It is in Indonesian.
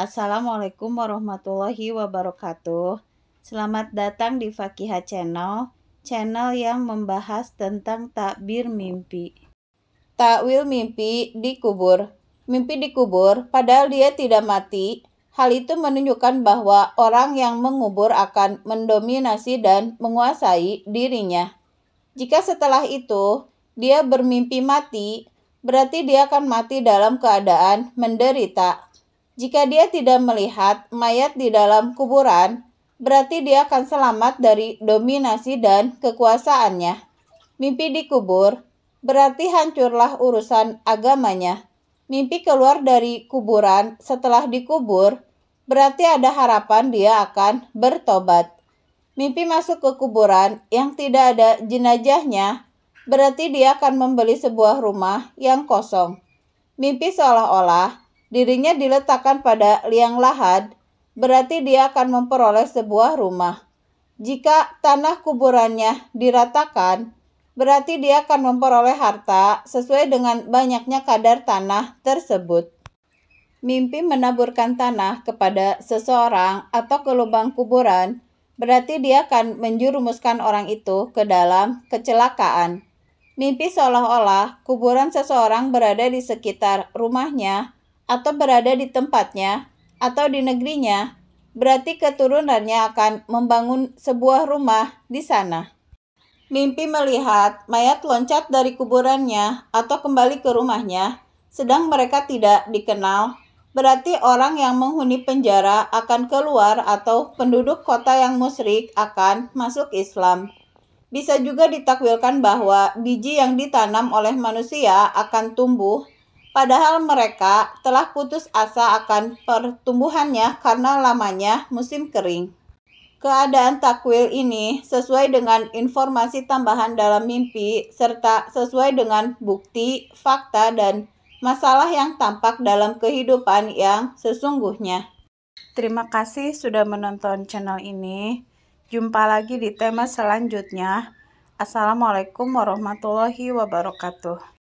Assalamualaikum warahmatullahi wabarakatuh. Selamat datang di Fakihah Channel, channel yang membahas tentang takbir mimpi. Takwil mimpi dikubur. Mimpi dikubur, padahal dia tidak mati. Hal itu menunjukkan bahwa orang yang mengubur akan mendominasi dan menguasai dirinya. Jika setelah itu dia bermimpi mati, berarti dia akan mati dalam keadaan menderita jika dia tidak melihat mayat di dalam kuburan, berarti dia akan selamat dari dominasi dan kekuasaannya. Mimpi dikubur berarti hancurlah urusan agamanya. Mimpi keluar dari kuburan setelah dikubur berarti ada harapan dia akan bertobat. Mimpi masuk ke kuburan yang tidak ada jenajahnya berarti dia akan membeli sebuah rumah yang kosong. Mimpi seolah-olah dirinya diletakkan pada liang lahat, berarti dia akan memperoleh sebuah rumah. Jika tanah kuburannya diratakan, berarti dia akan memperoleh harta sesuai dengan banyaknya kadar tanah tersebut. Mimpi menaburkan tanah kepada seseorang atau ke lubang kuburan berarti dia akan menjurumuskan orang itu ke dalam kecelakaan. Mimpi seolah-olah kuburan seseorang berada di sekitar rumahnya atau berada di tempatnya atau di negerinya, berarti keturunannya akan membangun sebuah rumah di sana. Mimpi melihat mayat loncat dari kuburannya atau kembali ke rumahnya, sedang mereka tidak dikenal, berarti orang yang menghuni penjara akan keluar atau penduduk kota yang musyrik akan masuk Islam. Bisa juga ditakwilkan bahwa biji yang ditanam oleh manusia akan tumbuh Padahal mereka telah putus asa akan pertumbuhannya karena lamanya musim kering. Keadaan takwil ini sesuai dengan informasi tambahan dalam mimpi serta sesuai dengan bukti, fakta, dan masalah yang tampak dalam kehidupan yang sesungguhnya. Terima kasih sudah menonton channel ini. Jumpa lagi di tema selanjutnya. Assalamualaikum warahmatullahi wabarakatuh.